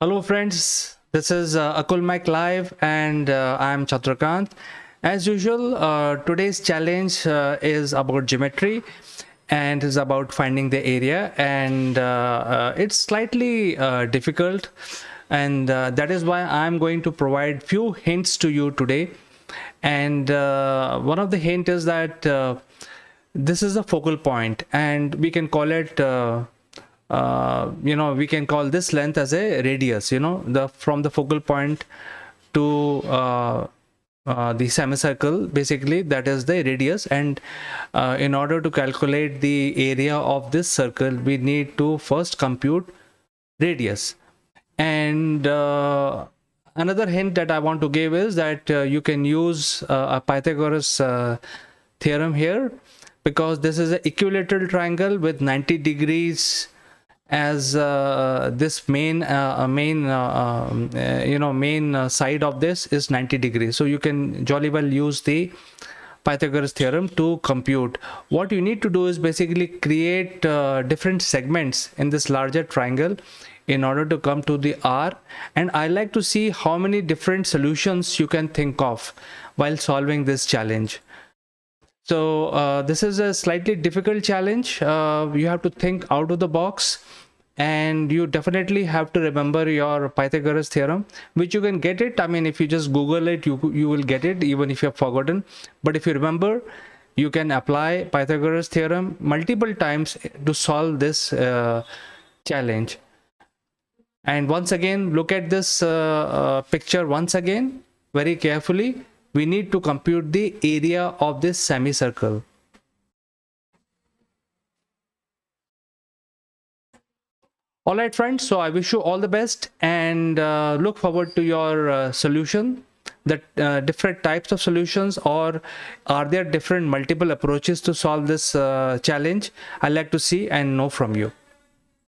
Hello friends, this is uh, Akul Mac Live and uh, I'm Chatrakant. As usual, uh, today's challenge uh, is about geometry and is about finding the area and uh, uh, it's slightly uh, difficult and that is why I'm going to provide few hints to you today and one of the hint is that this is a focal point and we can call it uh, you know we can call this length as a radius you know the from the focal point to uh, uh, the semicircle basically that is the radius and uh, in order to calculate the area of this circle we need to first compute radius and uh, another hint that i want to give is that you can use a pythagoras theorem here because this is an equilateral triangle with 90 degrees as uh, this main uh, uh main uh, um, uh, you know main uh, side of this is 90 degrees so you can jolly well use the Pythagoras theorem to compute what you need to do is basically create different segments in this larger triangle in order to come to the R and I like to see how many different solutions you can think of while solving this challenge so uh, this is a slightly difficult challenge. Uh, you have to think out of the box and you definitely have to remember your Pythagoras theorem, which you can get it. I mean, if you just Google it, you, you will get it even if you have forgotten. But if you remember, you can apply Pythagoras theorem multiple times to solve this uh, challenge. And once again, look at this uh, uh, picture once again, very carefully we need to compute the area of this semicircle. Alright friends, so I wish you all the best and uh, look forward to your uh, solution the uh, different types of solutions or are there different multiple approaches to solve this uh, challenge i like to see and know from you